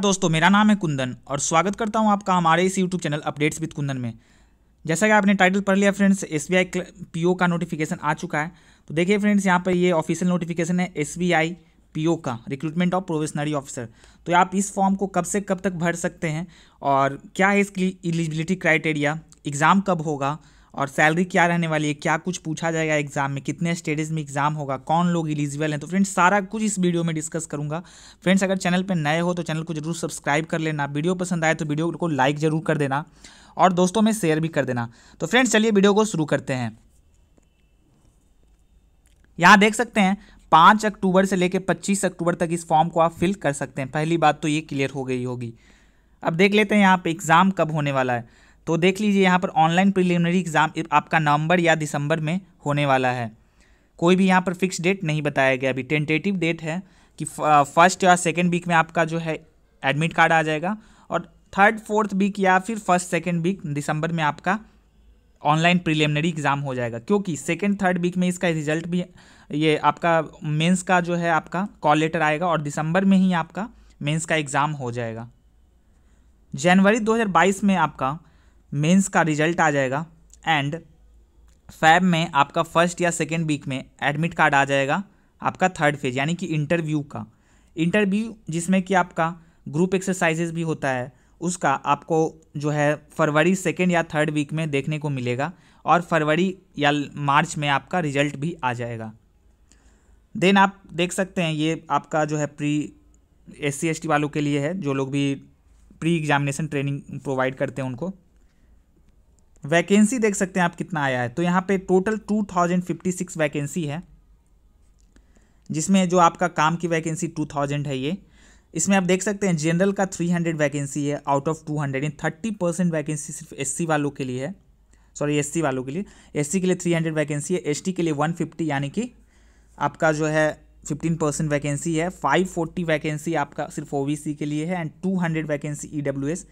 दोस्तों मेरा नाम है कुंदन और स्वागत करता हूं आपका हमारे इस YouTube channel updates with Kundan में जैसा कि आपने टाइटल पढ़ लिया फ्रेंड्स एस बी आई का नोटिफिकेशन आ चुका है तो देखिए फ्रेंड्स यहाँ पर ये ऑफिशियल नोटिफिकेशन है एस बी आई का रिक्रूटमेंट ऑफ प्रोवेशनरी ऑफिसर तो आप इस फॉर्म को कब से कब तक भर सकते हैं और क्या है इसकी एलिजिबिलिटी क्राइटेरिया एग्ज़ाम कब होगा और सैलरी क्या रहने वाली है क्या कुछ पूछा जाएगा एग्जाम में कितने स्टेजेस में एग्जाम होगा कौन लोग इलिजिबल हैं तो फ्रेंड्स सारा कुछ इस वीडियो में डिस्कस करूंगा फ्रेंड्स अगर चैनल पर नए हो तो चैनल को जरूर सब्सक्राइब कर लेना वीडियो पसंद आए तो वीडियो को लाइक ज़रूर कर देना और दोस्तों में शेयर भी कर देना तो फ्रेंड्स चलिए वीडियो को शुरू करते हैं यहाँ देख सकते हैं पाँच अक्टूबर से लेकर पच्चीस अक्टूबर तक इस फॉर्म को आप फिल कर सकते हैं पहली बात तो ये क्लियर हो गई होगी अब देख लेते हैं यहाँ पे एग्ज़ाम कब होने वाला है तो देख लीजिए यहाँ पर ऑनलाइन प्रिलिमिनरी एग्ज़ाम आपका नवंबर या दिसंबर में होने वाला है कोई भी यहाँ पर फिक्स डेट नहीं बताया गया अभी टेंटेटिव डेट है कि फर्स्ट या सेकेंड वीक में आपका जो है एडमिट कार्ड आ जाएगा और थर्ड फोर्थ वीक या फिर फर्स्ट सेकेंड वीक दिसंबर में आपका ऑनलाइन प्रिलिमिनरी एग्ज़ाम हो जाएगा क्योंकि सेकेंड थर्ड वीक में इसका रिजल्ट भी ये आपका मेंस का जो है आपका कॉल लेटर आएगा और दिसंबर में ही आपका मेंस का एग्ज़ाम हो जाएगा जनवरी 2022 में आपका मेंस का रिजल्ट आ जाएगा एंड फैब में आपका फर्स्ट या सेकेंड वीक में एडमिट कार्ड आ जाएगा आपका थर्ड फेज यानी कि इंटरव्यू का इंटरव्यू जिसमें कि आपका ग्रुप एक्सरसाइजेज भी होता है उसका आपको जो है फरवरी सेकेंड या थर्ड वीक में देखने को मिलेगा और फरवरी या मार्च में आपका रिजल्ट भी आ जाएगा देन आप देख सकते हैं ये आपका जो है प्री एस सी वालों के लिए है जो लोग भी प्री एग्जामिनेशन ट्रेनिंग प्रोवाइड करते हैं उनको वैकेंसी देख सकते हैं आप कितना आया है तो यहाँ पे total two thousand fifty six vacancy है जिसमें जो आपका काम की वैकेंसी टू थाउजेंड है ये इसमें आप देख सकते हैं जनरल का थ्री हंड्रेड वैकेंसी है आउट ऑफ टू हंड्रेड इन थर्टी परसेंट वैकेंसी सिर्फ एससी वालों के लिए है सॉरी एससी वालों के लिए एससी के लिए थ्री हंड्रेड वैकेंसी है एसटी के लिए वन फिफ्टी यानी कि आपका जो है फिफ्टीन परसेंट वैकेंसी है फाइव फोर्टी वैकेंसी आपका सिर्फ ओबीसी के लिए है and two hundred vacancy E e S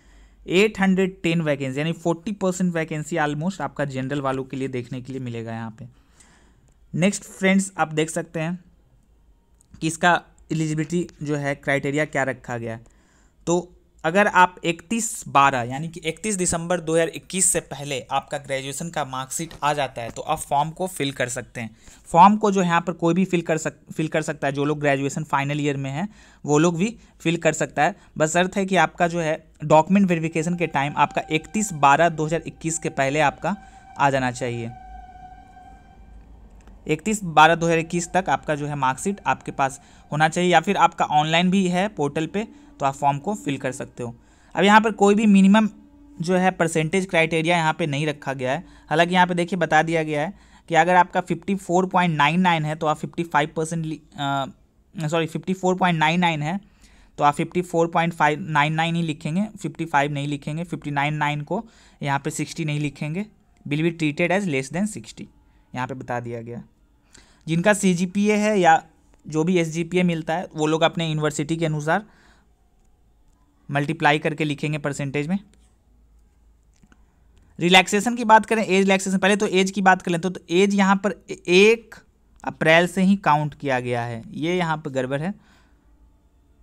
810 vacancy यानी 40 परसेंट वैकेंसी ऑलमोस्ट आपका जनरल वालों के लिए देखने के लिए मिलेगा यहाँ पे नेक्स्ट फ्रेंड्स आप देख सकते हैं कि इसका एलिजिबिलिटी जो है क्राइटेरिया क्या रखा गया है तो अगर आप 31 बारह यानी कि 31 दिसंबर 2021 से पहले आपका ग्रेजुएशन का मार्कशीट आ जाता है तो आप फॉर्म को फिल कर सकते हैं फॉर्म को जो यहाँ पर कोई भी फिल कर सक फिल कर सकता है जो लोग ग्रेजुएशन फाइनल ईयर में हैं वो लोग भी फिल कर सकता है बस अर्थ है कि आपका जो है डॉक्यूमेंट वेरिफिकेशन के टाइम आपका इकतीस बारह दो के पहले आपका आ जाना चाहिए इकतीस बारह दो हज़ार इक्कीस तक आपका जो है मार्कशीट आपके पास होना चाहिए या फिर आपका ऑनलाइन भी है पोर्टल पे तो आप फॉर्म को फिल कर सकते हो अब यहाँ पर कोई भी मिनिमम जो है परसेंटेज क्राइटेरिया यहाँ पे नहीं रखा गया है हालांकि यहाँ पे देखिए बता दिया गया है कि अगर आपका 54.99 है तो आप 55 परसेंट सॉरी फिफ्टी है तो आप फिफ्टी ही लिखेंगे फिफ्टी नहीं लिखेंगे फिफ्टी को यहाँ पर सिक्सटी नहीं लिखेंगे will be treated as less than sixty यहाँ पे बता दिया गया जिनका सी है या जो भी एस मिलता है वो लोग अपने यूनिवर्सिटी के अनुसार मल्टीप्लाई करके लिखेंगे परसेंटेज में रिलैक्सेशन की बात करें एज रिलैक्सेशन पहले तो एज की बात कर लें तो, तो एज यहाँ पर एक अप्रैल से ही काउंट किया गया है ये यहाँ पर गड़बड़ है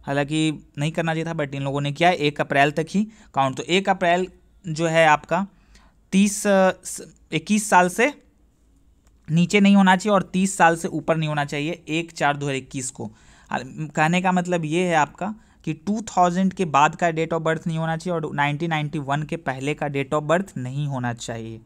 हालांकि नहीं करना चाहिए था बट इन लोगों ने किया एक अप्रैल तक ही काउंट तो एक अप्रैल जो है आपका तीस इक्कीस साल से नीचे नहीं होना चाहिए और तीस साल से ऊपर नहीं होना चाहिए एक चार दो हज़ार इक्कीस को कहने का मतलब ये है आपका कि 2000 के बाद का डेट ऑफ बर्थ नहीं होना चाहिए और 1991 के पहले का डेट ऑफ बर्थ नहीं होना चाहिए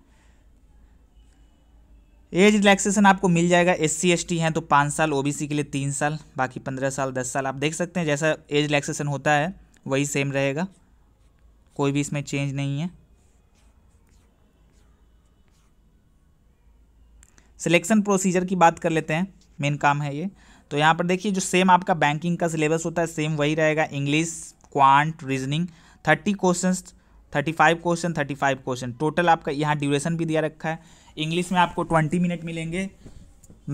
एज रिलैक्सेशन आपको मिल जाएगा एस सी एस टी हैं तो पाँच साल ओबीसी के लिए तीन साल बाकी पंद्रह साल दस साल आप देख सकते हैं जैसा एज रिलैक्सेशन होता है वही सेम रहेगा कोई भी इसमें चेंज नहीं है सिलेक्शन प्रोसीजर की बात कर लेते हैं मेन काम है ये तो यहाँ पर देखिए जो सेम आपका बैंकिंग का सिलेबस होता है सेम वही रहेगा English quant reasoning thirty question thirty five question thirty five question total आपका यहाँ ड्यूरेशन भी दिया रखा है इंग्लिश में आपको ट्वेंटी मिनट मिलेंगे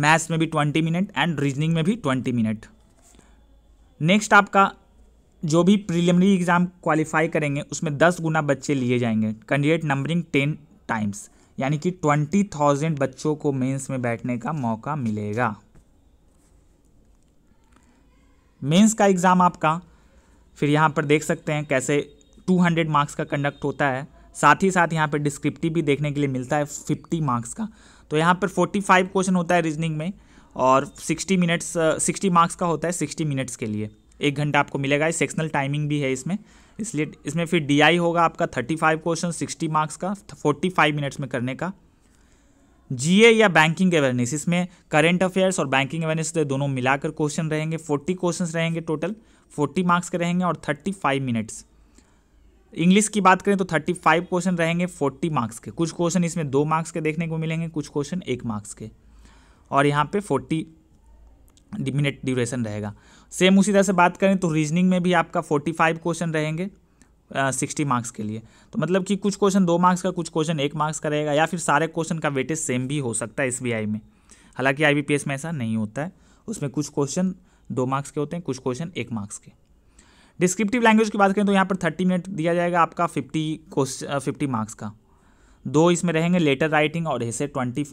मैथ्स में भी ट्वेंटी मिनट एंड रीजनिंग में भी ट्वेंटी मिनट नेक्स्ट आपका जो भी प्रीलिमिनरी एग्ज़ाम क्वालिफाई करेंगे उसमें दस गुना बच्चे लिए जाएंगे कैंडिडेट नंबरिंग टेन टाइम्स यानी कि ट्वेंटी थाउजेंड बच्चों को मेंस में बैठने का मौका मिलेगा मेंस का एग्ज़ाम आपका फिर यहाँ पर देख सकते हैं कैसे 200 मार्क्स का कंडक्ट होता है साथ ही साथ यहाँ पर डिस्क्रिप्टिव भी देखने के लिए मिलता है 50 मार्क्स का तो यहाँ पर 45 क्वेश्चन होता है रीजनिंग में और 60 मिनट्स 60 मार्क्स का होता है 60 मिनट्स के लिए एक घंटा आपको मिलेगा सेक्शनल टाइमिंग भी है इसमें इसलिए इसमें फिर डी होगा आपका thirty five question sixty marks का फोर्टी फाइव मिनट्स में करने का जीए या बैंकिंग अवेयरनेस इसमें करेंट अफेयर्स और बैंकिंग अवेयरनेस तो दोनों मिलाकर क्वेश्चन रहेंगे फोर्टी क्वेश्चन रहेंगे टोटल फोर्टी मार्क्स के रहेंगे और थर्टी फाइव मिनट्स इंग्लिश की बात करें तो थर्टी फाइव क्वेश्चन रहेंगे फोर्टी मार्क्स के कुछ क्वेश्चन इसमें दो मार्क्स के देखने को मिलेंगे कुछ क्वेश्चन एक मार्क्स के और यहाँ पर फोर्टी मिनट ड्यूरेशन रहेगा सेम उसी तरह से बात करें तो रीजनिंग में भी आपका फोर्टी फाइव क्वेश्चन रहेंगे सिक्सटी मार्क्स के लिए तो मतलब कि कुछ क्वेश्चन दो मार्क्स का कुछ क्वेश्चन एक मार्क्स का रहेगा या फिर सारे क्वेश्चन का वेटेज सेम भी हो सकता है एस में हालांकि आई में ऐसा नहीं होता है उसमें कुछ क्वेश्चन दो मार्क्स के होते हैं कुछ क्वेश्चन एक मार्क्स के डिस्क्रिप्टिव लैंग्वेज की बात करें तो यहाँ पर थर्टी मिनट दिया जाएगा आपका फिफ्टी क्वेश्चन फिफ्टी मार्क्स का दो इसमें रहेंगे लेटर राइटिंग और ऐसे ट्वेंटी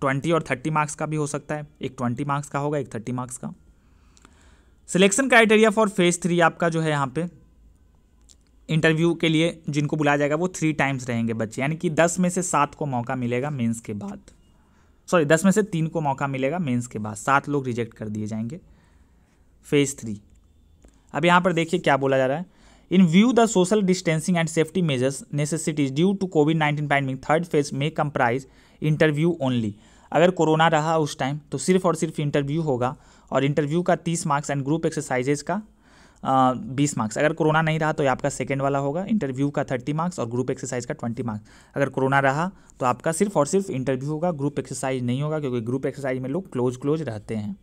ट्वेंटी और थर्टी मार्क्स का भी हो सकता है एक ट्वेंटी मार्क्स का होगा एक थर्टी मार्क्स का selection criteria for phase three आपका जो है यहाँ पे इंटरव्यू के लिए जिनको बुलाया जाएगा वो थ्री टाइम्स रहेंगे बच्चे यानी कि दस में से सात को मौका मिलेगा मेंस के बाद सॉरी दस में से तीन को मौका मिलेगा मेंस के बाद सात लोग रिजेक्ट कर दिए जाएंगे फेज थ्री अब यहाँ पर देखिए क्या बोला जा रहा है in view the social distancing and safety measures necessities due to covid nineteen pandemic third phase में कंप्राइज इंटरव्यू ओनली अगर कोरोना रहा उस टाइम तो सिर्फ और सिर्फ इंटरव्यू होगा और इंटरव्यू का तीस मार्क्स एंड ग्रुप एक्सरसाइजेज का बीस मार्क्स अगर कोरोना नहीं रहा तो आपका सेकेंड वाला होगा इंटरव्यू का थर्टी मार्क्स और ग्रुप एक्सरसाइज का ट्वेंटी मार्क्स अगर कोरोना रहा तो आपका सिर्फ और सिर्फ इंटरव्यू होगा ग्रुप एक्सरसाइज नहीं होगा क्योंकि ग्रुप एक्सरसाइज में लोग क्लोज क्लोज रहते हैं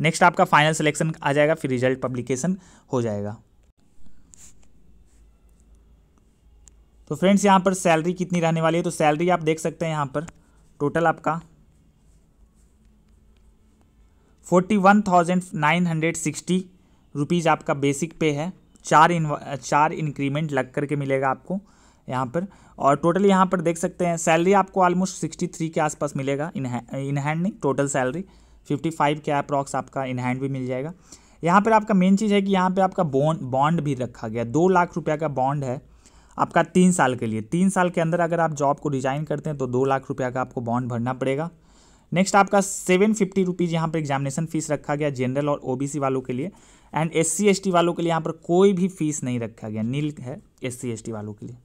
नेक्स्ट आपका फाइनल सिलेक्शन आ जाएगा फिर रिजल्ट पब्लिकेशन हो जाएगा तो फ्रेंड्स यहाँ पर सैलरी कितनी रहने वाली है तो सैलरी आप देख सकते हैं यहाँ पर टोटल आपका forty one thousand nine hundred sixty rupees आपका बेसिक पे है चार इन चार इंक्रीमेंट लग करके मिलेगा आपको यहाँ पर और टोटल यहाँ पर देख सकते हैं सैलरी आपको ऑलमोस्ट सिक्सटी थ्री के आसपास मिलेगा इन इन हैंड नहीं टोटल सैलरी फिफ्टी फाइव के अप्रॉक्स आपका इन हैंड भी मिल जाएगा यहाँ पर आपका मेन चीज़ है कि यहाँ पर आपका बॉन्ड बॉन्ड भी रखा गया दो लाख रुपया का बॉन्ड है आपका तीन साल के लिए तीन साल के अंदर अगर आप जॉब को रिजाइन करते हैं तो दो लाख रुपया का आपको बॉन्ड भरना पड़ेगा नेक्स्ट आपका सेवन फिफ्टी रुपीज़ यहाँ पर एग्जामिनेशन फीस रखा गया जनरल और ओबीसी वालों के लिए एंड एस सी वालों के लिए यहाँ पर कोई भी फीस नहीं रखा गया नील है एस सी वालों के लिए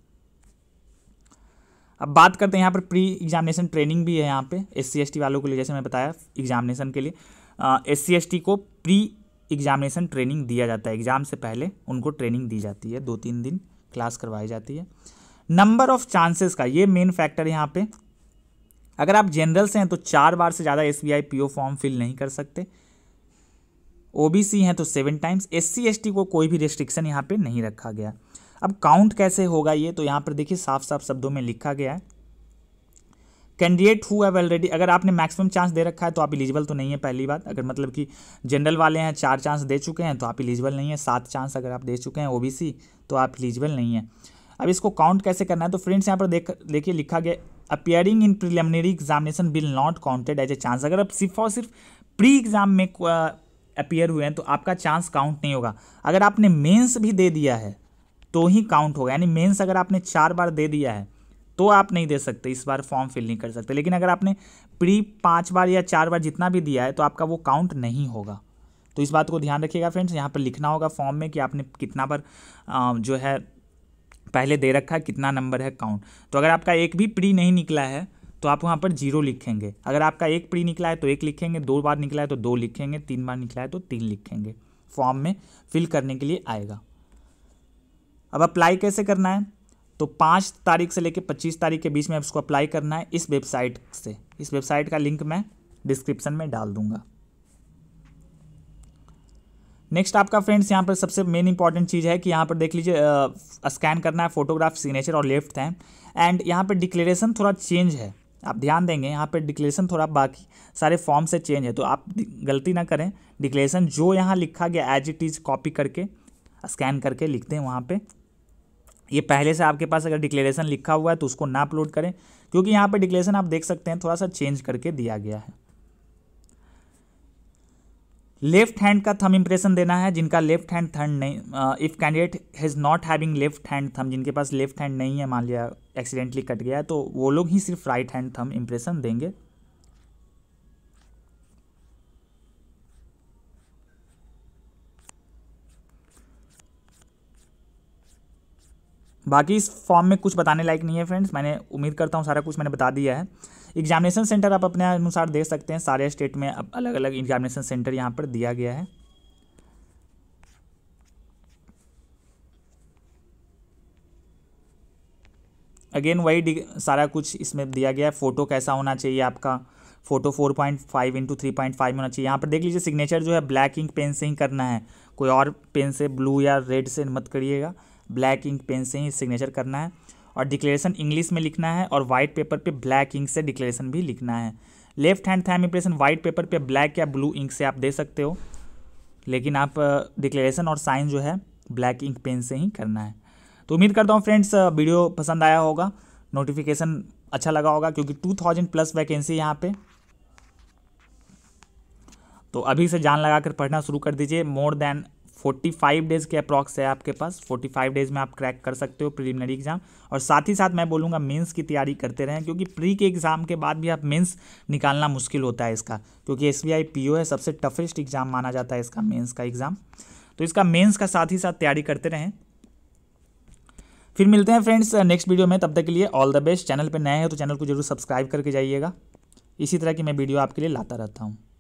अब बात करते हैं यहाँ पर प्री एग्जामिनेशन ट्रेनिंग भी है यहाँ पर एस सी वालों के लिए जैसे मैं बताया एग्जामिनेशन के लिए एस सी को प्री एग्जामिनेशन ट्रेनिंग दिया जाता है एग्ज़ाम से पहले उनको ट्रेनिंग दी जाती है दो तीन दिन क्लास करवाई जाती है नंबर ऑफ चांसेस का ये मेन फैक्टर यहाँ पे अगर आप जनरल से हैं तो चार बार से ज़्यादा S B I form fill नहीं कर सकते ओ हैं तो seven times S C S T को कोई भी रिस्ट्रिक्शन यहाँ पे नहीं रखा गया अब काउंट कैसे होगा ये तो यहाँ पर देखिए साफ साफ शब्दों में लिखा गया है कैंडिडेट हु हैव ऑलरेडी अगर आपने मैक्सिमम चांस दे रखा है तो आप इलिजिबल तो नहीं है पहली बात अगर मतलब कि जनरल वाले हैं चार चांस दे चुके हैं तो आप इलिजिबल नहीं है सात चांस अगर आप दे चुके हैं ओबीसी तो आप इलिजिबल नहीं है अब इसको काउंट कैसे करना है तो फ्रेंड्स यहाँ पर देख देखिए लिखा गया appearing in preliminary examination will not counted as a chance अगर आप सिर्फ और सिर्फ प्री एग्जाम में अपियर हुए हैं तो आपका चांस काउंट नहीं होगा अगर आपने मेंस भी दे दिया है तो ही काउंट होगा यानी मेंस अगर आपने चार बार दे दिया है तो आप नहीं दे सकते इस बार फॉर्म फिल नहीं कर सकते लेकिन अगर आपने प्री पाँच बार या चार बार जितना भी दिया है तो आपका वो काउंट नहीं होगा तो इस बात को ध्यान रखिएगा फ्रेंड्स यहाँ पर लिखना होगा फॉर्म में कि आपने कितना बार जो है पहले दे रखा है कितना नंबर है काउंट तो अगर आपका एक भी प्री नहीं निकला है तो आप वहाँ पर जीरो लिखेंगे अगर आपका एक प्री निकला है तो एक लिखेंगे दो बार निकला है तो दो लिखेंगे तीन बार निकला है तो तीन लिखेंगे फॉर्म में फिल करने के लिए आएगा अब अप्लाई कैसे करना है तो पाँच तारीख से लेकर पच्चीस तारीख के बीच में इसको अप्लाई करना है इस वेबसाइट से इस वेबसाइट का लिंक मैं डिस्क्रिप्शन में डाल दूंगा नेक्स्ट आपका फ्रेंड्स यहाँ पर सबसे मेन इंपॉर्टेंट चीज़ है कि यहाँ पर देख लीजिए स्कैन करना है फोटोग्राफ सिग्नेचर और लेफ्ट है एंड यहाँ पर डिक्लेरेशन थोड़ा चेंज है आप ध्यान देंगे यहाँ पर डिक्लेरेशन थोड़ा बाकी सारे फॉर्म से चेंज है तो आप गलती ना करें डिक्लेरेशन जो यहाँ लिखा गया एज इट इज़ कॉपी करके स्कैन करके लिखते हैं वहाँ पर ये पहले से आपके पास अगर डिक्लेरेशन लिखा हुआ है तो उसको ना अपलोड करें क्योंकि यहाँ पर डिक्लेरेशन आप देख सकते हैं थोड़ा सा चेंज करके दिया गया है लेफ्ट हैंड का थम इम्प्रेशन देना है जिनका लेफ्ट हैंड थम नहीं if candidate has not having left hand thumb जिनके पास लेफ्ट हैंड नहीं है मान लिया एक्सीडेंटली कट गया है तो वो लोग ही सिर्फ राइट हैंड थम इम्प्रेशन देंगे बाकी इस फॉर्म में कुछ बताने लायक नहीं है फ्रेंड्स मैंने उम्मीद करता हूँ सारा कुछ मैंने बता दिया है एग्जामिनेशन सेंटर आप अपने अनुसार देख सकते हैं सारे स्टेट में अब अलग अलग एग्जामिनेशन सेंटर यहाँ पर दिया गया है अगेन वही सारा कुछ इसमें दिया गया है फ़ोटो कैसा होना चाहिए आपका photo four point five into three point five में होना चाहिए यहाँ पर देख लीजिए सिग्नेचर जो है ब्लैक इंक पेन से ही करना है कोई और पेन से ब्लू या रेड से मत करिएगा ब्लैक इंक पेन से ही सिग्नेचर करना है और डिक्लेरेशन इंग्लिश में लिखना है और वाइट पेपर पे ब्लैक इंक से डिक्लेरेशन भी लिखना है left hand thumb impression white paper पे ब्लैक या ब्लू इंक से आप दे सकते हो लेकिन आप डिक्लेरेशन और साइन जो है ब्लैक इंक पेन से ही करना है तो उम्मीद करता हूँ फ्रेंड्स वीडियो पसंद आया होगा नोटिफिकेशन अच्छा लगा होगा क्योंकि टू थाउजेंड प्लस वैकेंसी यहाँ पे तो अभी से जान लगा कर पढ़ना शुरू कर दीजिए more than forty five days के अप्रॉक्स है आपके पास फोर्टी फाइव डेज़ में आप क्रैक कर सकते हो प्रीलिमिनरी एग्ज़ाम और साथ ही साथ मैं बोलूँगा मेंस की तैयारी करते रहें क्योंकि प्री के एग्ज़ाम के बाद भी आप मेंस निकालना मुश्किल होता है इसका क्योंकि एस बी है सबसे टफेस्ट एग्ज़ाम माना जाता है इसका मेन्स का एग्ज़ाम तो इसका मेन्स का साथ ही साथ तैयारी करते रहें फिर मिलते हैं फ्रेंड्स नेक्स्ट वीडियो में तब तक के लिए ऑल द बेस्ट चैनल पर नए हैं तो चैनल को जरूर सब्सक्राइब करके जाइएगा इसी तरह की मैं वीडियो आपके लिए लाता रहता हूँ